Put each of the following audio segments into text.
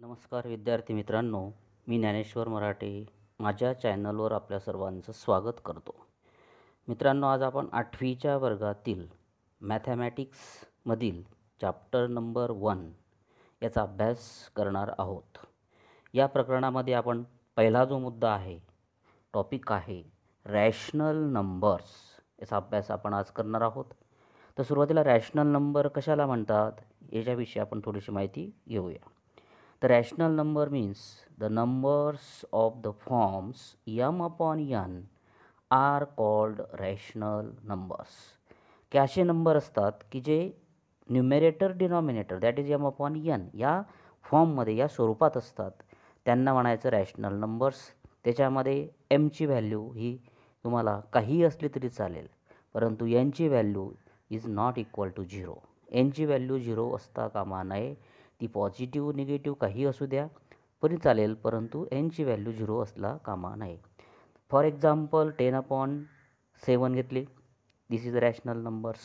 नमस्कार विद्यार्थी मित्रांनो मी ज्ञानेश्वर मराठे माझ्या चॅनलवर आपल्या सर्वांचं स्वागत करतो मित्रांनो आज आपण आठवीच्या वर्गातील मॅथॅमॅटिक्समधील चॅप्टर नंबर वन याचा अभ्यास करणार आहोत या प्रकरणामध्ये आपण पहिला जो मुद्दा आहे टॉपिक आहे रॅशनल नंबर्स याचा अभ्यास आपण आज करणार आहोत तर सुरुवातीला रॅशनल नंबर कशाला म्हणतात याच्याविषयी आपण थोडीशी माहिती घेऊया The rational number means the numbers of the forms m upon n are called rational numbers की असे नंबर असतात की जे numerator denominator that is M upon N या फॉर्ममध्ये या स्वरूपात असतात त्यांना म्हणायचं रॅशनल नंबर्स त्याच्यामध्ये एमची व्हॅल्यू ही तुम्हाला काहीही असली तरी चालेल परंतु एनची value is not equal to zero एनची व्हॅल्यू झिरो असता कामा नये ती पॉझिटिव्ह निगेटिव्ह काही असू द्या तरी चालेल परंतु एनची व्हॅल्यू झिरो असला कामा नाही for example ten upon seven घेतली this is rational numbers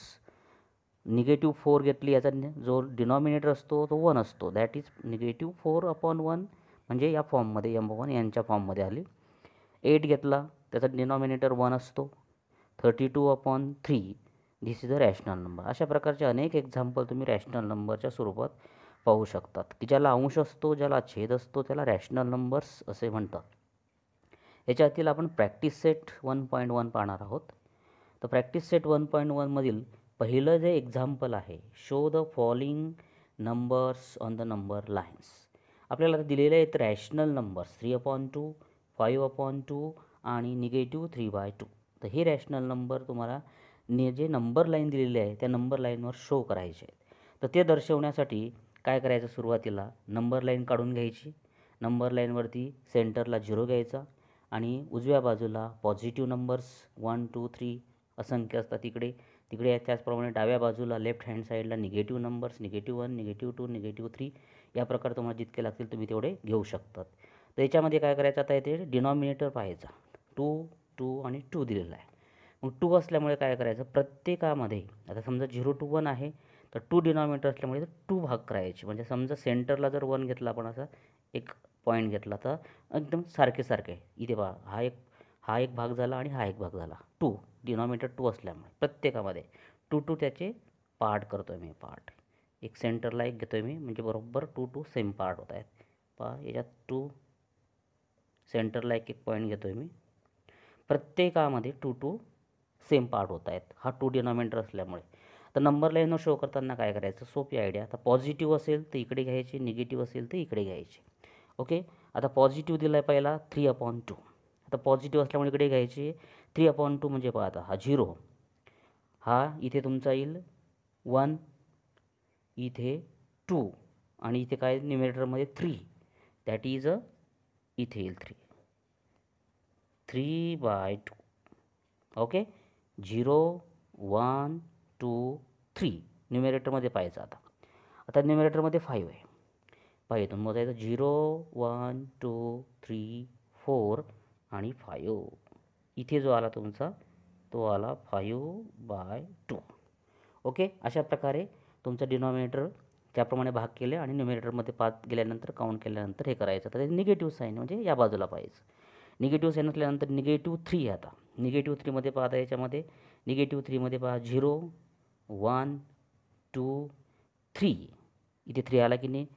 negative four घेतली याचा जो डिनॉमिनेटर असतो तो वन असतो that is negative four upon one म्हणजे या फॉर्ममध्ये एम वन यांच्या फॉर्ममध्ये आली एट घेतला त्याचा डिनॉमिनेटर वन असतो thirty two upon three this is a rational number अशा प्रकारचे अनेक एक्झाम्पल तुम्ही रॅशनल नंबरच्या स्वरूपात पाहू शकतात की ज्याला अंश असतो ज्याला छेद असतो त्याला रॅशनल नंबर्स असे म्हणतात याच्यातील आपण practice set one point one पाहणार आहोत तर प्रॅक्टिस सेट वन पॉईंट वनमधील पहिलं जे एक्झाम्पल आहे show the following numbers on the number lines आपल्याला दिलेले आहेत rational numbers three upon two five upon two आणि निगेटिव्ह थ्री बाय टू तर हे रॅशनल नंबर तुम्हाला ने जे नंबर लाईन दिलेले आहे त्या नंबर लाईनवर शो करायचे आहेत तर ते दर्शवण्यासाठी काय करायचं सुरुवातीला नंबर लाईन काढून घ्यायची नंबर लाईनवरती सेंटरला झिरो घ्यायचा आणि उजव्या बाजूला positive numbers one two three असंख्य असतात तिकडे तिकडे त्याचप्रमाणे डाव्या बाजूला लेफ्ट हँड साईडला negative numbers negative one negative two negative three या प्रकार तुम्हाला जितके लागतील तुम्ही तेवढे घेऊ शकतात तर याच्यामध्ये काय करायचं आता येते डिनॉमिनेटर पाहायचा टू टू आणि टू दिलेला आहे मग टू असल्यामुळे काय करायचं प्रत्येकामध्ये आता समजा झिरो टू वन आहे तर टू डिनॉमिनेटर असल्यामुळे टू भाग करायचे म्हणजे समजा सेंटरला जर वन घेतला आपण असा एक पॉईंट घेतला तर एकदम सारखे सारखे इथे बा हा एक हा एक भाग झाला आणि हा एक भाग झाला टू डिनॉमिनेटर टू असल्यामुळे प्रत्येकामध्ये टू टू त्याचे पार्ट करतो आहे मी पार्ट एक सेंटरला एक घेतो मी म्हणजे बरोबर टू टू सेम पार्ट होत आहेत पहा याच्यात टू सेंटरला एक एक पॉईंट घेतो आहे मी प्रत्येकामध्ये टू टू सेम पार्ट होत आहेत हा टू डिनॉमिनेटर असल्यामुळे तर नंबर लाईनवर शो करताना काय करायचं सोपी आयडिया आता पॉझिटिव्ह असेल तर इकडे घ्यायची निगेटिव्ह असेल तर इकडे घ्यायची ओके आता पॉझिटिव्ह दिला आहे पहिला थ्री अपॉन टू आता पॉझिटिव्ह असल्यामुळे इकडे घ्यायची थ्री अपॉन टू म्हणजे पहा आता हा झिरो हा इथे तुमचा येईल वन इथे टू आणि इथे काय न्युमिरेटरमध्ये थ्री दॅट इज अ इथे येईल three three by two okay zero one two three न्युमेरेटरमध्ये पाहायचं आता आता न्युमिरेटरमध्ये फाईव्ह आहे पाहिजे तुम्ही मोजायचं zero one two three four आणि फाईव्ह इथे जो आला तुमचा तो आला फाईव्ह बाय टू ओके अशा प्रकारे तुमचं डिनॉमिनेटर त्याप्रमाणे भाग केले आणि न्युमिरेटरमध्ये पाच गेल्यानंतर काउंट केल्यानंतर हे करायचं तर निगेटिव्ह साईन म्हणजे या बाजूला पाहायचं निगेटिव्ह साईन असल्यानंतर निगेटिव्ह थ्री आता निगेटिव्ह थ्रीमध्ये पाहता याच्यामध्ये निगेटिव्ह थ्रीमध्ये पहा झिरो वन टू थ्री इथे थ्री आला की नाही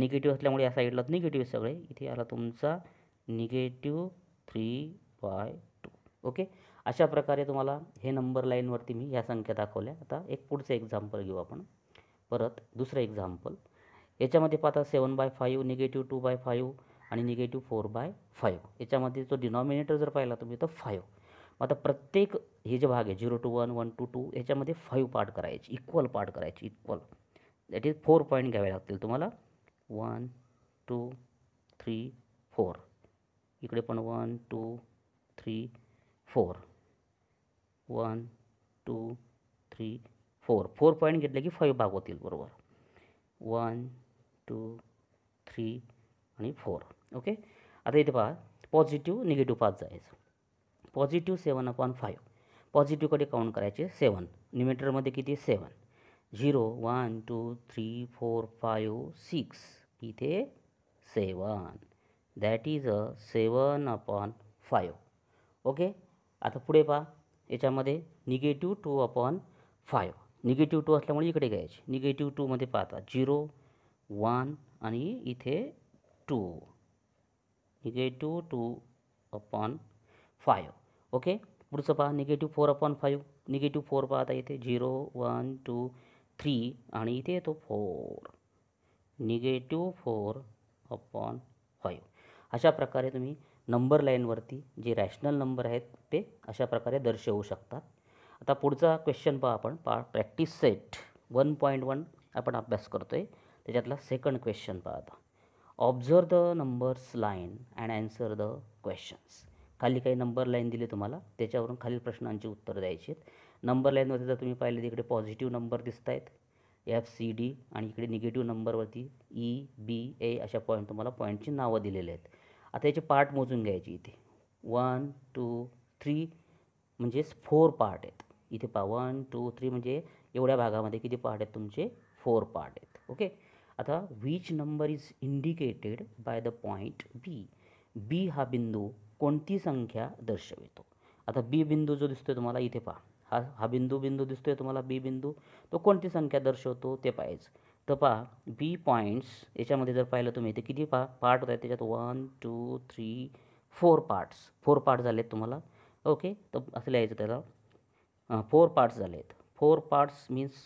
निगेटिव्ह असल्यामुळे या साईडला निगेटिव्ह सगळे इथे आला तुमचा negative three by two okay अशा प्रकारे तुम्हाला हे नंबर लाईनवरती मी ह्या संख्या दाखवल्या आता एक पुढचं एक्झाम्पल घेऊ आपण परत दुसरं एक्झाम्पल याच्यामध्ये पाहता seven by five negative two by five आणि निगेटिव्ह फोर बाय फाईव्ह याच्यामध्ये जो डिनॉमिनेटर जर पाहिला तुम्ही तर फाईव्ह आता प्रत्येक हे जे भाग आहे zero two one one two two ह्याच्यामध्ये फाईव्ह पार्ट करायचे इक्वल पार्ट करायची equal that is four point घ्यावे लागतील तुम्हाला वन टू थ्री फोर इकडे पण one two three four one two three four four point घेतले की फाईव्ह भाग होतील बरोबर वन टू थ्री आणि फोर ओके आता इथे पहा पॉझिटिव्ह निगेटिव्ह पाच जायचं पॉझिटिव्ह सेवन अपॉन फाईव्ह पॉझिटिव्हकडे काउंट करायचे सेवन न्युमेटरमध्ये किती सेवन zero one two three four five six इथे seven that is a seven upon five okay आता पुढे पहा याच्यामध्ये negative two upon five negative two असल्यामुळे इकडे घ्यायचे निगेटिव्ह टूमध्ये पाहता झिरो वन आणि इथे two negative two upon five okay पुढचं पहा negative four upon five negative four पहा आता इथे झिरो वन टू थ्री आणि इथे येतो four negative four upon five अशा प्रकारे तुम्ही नंबर लाईनवरती जे रॅशनल नंबर आहेत ते अशा प्रकारे दर्शवू शकतात आता पुढचा क्वेश्चन पहा आपण पा practice set one point one आपण अभ्यास करतो आहे त्याच्यातला सेकंड क्वेश्चन पहा आता observe the numbers line and answer the questions खाली काही नंबर लाईन दिले तुम्हाला त्याच्यावरून खालील प्रश्नांची उत्तर द्यायची आहेत नंबर लाईनमध्ये जर तुम्ही पाहिले तिकडे पॉझिटिव्ह नंबर दिसत आहेत एफ सी डी आणि इकडे निगेटिव्ह नंबरवरती ई बी ए अशा पॉईंट तुम्हाला पॉईंटची नावं दिलेले आहेत आता याचे पार्ट मोजून घ्यायची इथे वन टू थ्री म्हणजेच फोर पार्ट आहेत इथे पा वन टू थ्री म्हणजे एवढ्या भागामध्ये किती पार्ट आहेत तुमचे फोर पार्ट आहेत ओके आता which number is indicated by the point B B हा बिंदू कोणती संख्या दर्शवितो आता बी बिंदू जो दिसतोय तुम्हाला इथे पहा हा हा बिंदू बिंदू दिसतोय तुम्हाला बी बिंदू तो कोणती संख्या दर्शवतो ते पाहायचं तर पहा बी पॉईंट्स याच्यामध्ये जर पाहिलं तुम्ही इथे किती पा पार्ट होत आहेत त्याच्यात one two three four parts four part झालेत तुम्हाला ओके तर असं लिहायचं त्याला फोर पार्ट्स झाले आहेत फोर पार्ट्स मीन्स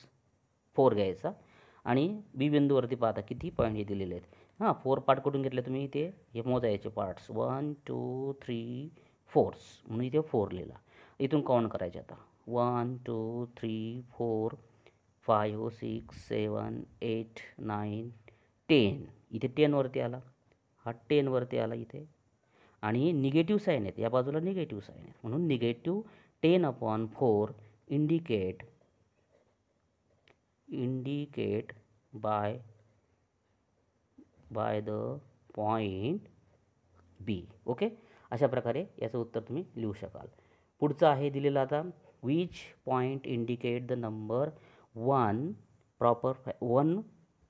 फोर घ्यायचा आणि बी बिंदूवरती पाहता किती पॉईंट हे दिलेले आहेत हां फोर पार्ट कुठून घेतले तुम्ही इथे हे मोजायचे parts one two three fours म्हणून इथे फोर लिहिला इथून काउंट करायचे आता one two three four five six seven eight nine ten इथे टेनवरती आला हा टेनवरती आला इथे आणि निगेटिव्ह साईन आहेत या बाजूला निगेटिव्ह साईन आहेत म्हणून negative ten upon four indicate indicate by by the point B okay अशा प्रकारे याचं उत्तर तुम्ही लिहू शकाल पुढचं आहे दिलेलं आता which point indicate the number one proper one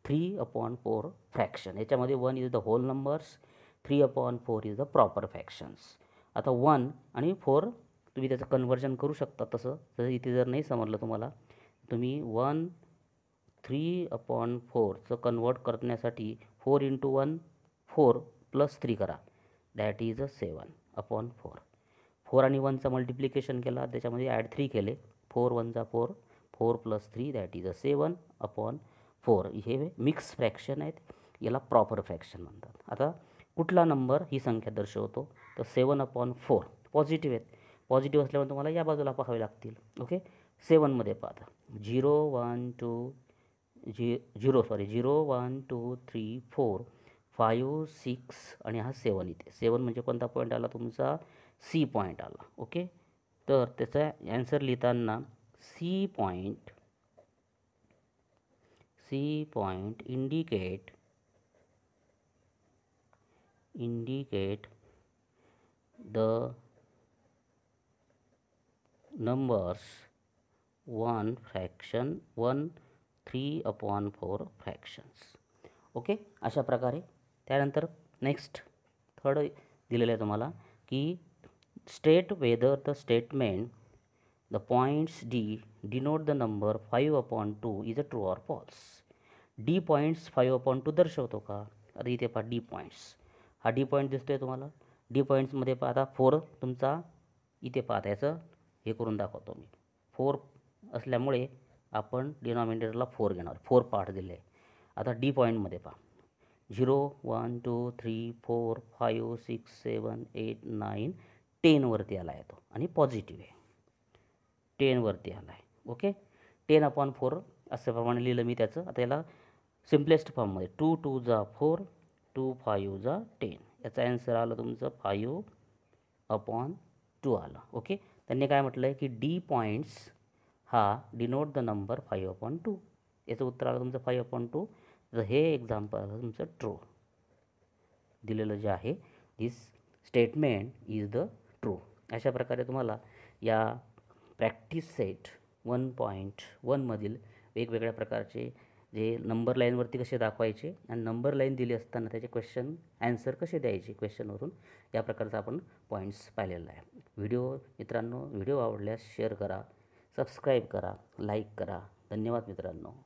three upon four fraction याच्यामध्ये one is the whole numbers three upon four is the proper fractions आता वन आणि फोर तुम्ही त्याचं कन्वर्जन करू शकता तसं तसं इथे जर नाही समजलं तुम्हाला तुम्ही वन थ्री अपॉन फोरचं कन्वर्ट करण्यासाठी four into one four plus three करा that is a seven upon four four आणि वनचा मल्टिप्लिकेशन केला त्याच्यामध्ये ॲड थ्री केले फोर वनचा four four plus three that is a seven upon four हे मिक्स फ्रॅक्शन आहेत याला प्रॉपर फ्रॅक्शन म्हणतात आता कुठला नंबर ही संख्या दर्शवतो तर सेवन अपॉन फोर पॉझिटिव्ह आहेत पॉझिटिव्ह असल्यामुळे तुम्हाला या बाजूला पाहावे लागतील ओके सेवनमध्ये पाहता झिरो वन टू झि zero sorry zero one two three four five six आणि हा सेवन इथे सेवन म्हणजे कोणता पॉईंट आला तुमचा सी पॉईंट आला ओके तर त्याचा ॲन्सर लिहिताना C point C point indicate indicate the numbers one fraction one three upon four fractions okay अशा प्रकारे त्यानंतर नेक्स्ट थर्ड दिलेलं आहे तुम्हाला की state whether the statement the points D denote the number five upon two is a true or false D points five upon two दर्शवतो का आता इथे पहा डी पॉईंट्स हा डी पॉईंट दिसतो आहे तुम्हाला डी पॉईंट्समध्ये पहा आता फोर तुमचा इथे पहा त्याचं हे करून दाखवतो मी फोर असल्यामुळे आपण डिनॉमिनेटरला फोर घेणार फोर पार्ट दिले आता डी पॉईंटमध्ये पहा zero one two three four five six seven eight nine टेनवरती आला आहे तो आणि पॉझिटिव्ह आहे टेनवरती आला आहे ओके टेन अपॉन फोर असल्याप्रमाणे लिहिलं मी त्याचं आता याला सिम्पलेस्ट फॉर्ममध्ये टू टू जा फोर टू फायू जा टेन याचा ॲन्सर आलं तुमचं फायू अपॉन टू आलं ओके त्यांनी काय म्हटलं आहे की डी पॉईंट्स हा denote the number five upon two याचं उत्तर आलं तुमचं फाईव्ह अपॉन टू तर हे एक्झाम्पल आलं तुमचं ट्रू दिलेलं जे आहे this statement is the true अशा प्रकारे तुम्हाला या प्रॅक्टिस सेट वन पॉईंट वनमधील वेगवेगळ्या प्रकारचे जे नंबर लाईनवरती कसे दाखवायचे आणि नंबर लाईन दिली असताना त्याचे क्वेश्चन ॲन्सर कसे द्यायचे क्वेश्चनवरून या प्रकारचा आपण पॉईंट्स पाहिलेला आहे व्हिडिओ मित्रांनो व्हिडिओ आवडल्यास शेअर करा सबस्क्राईब करा लाईक करा धन्यवाद मित्रांनो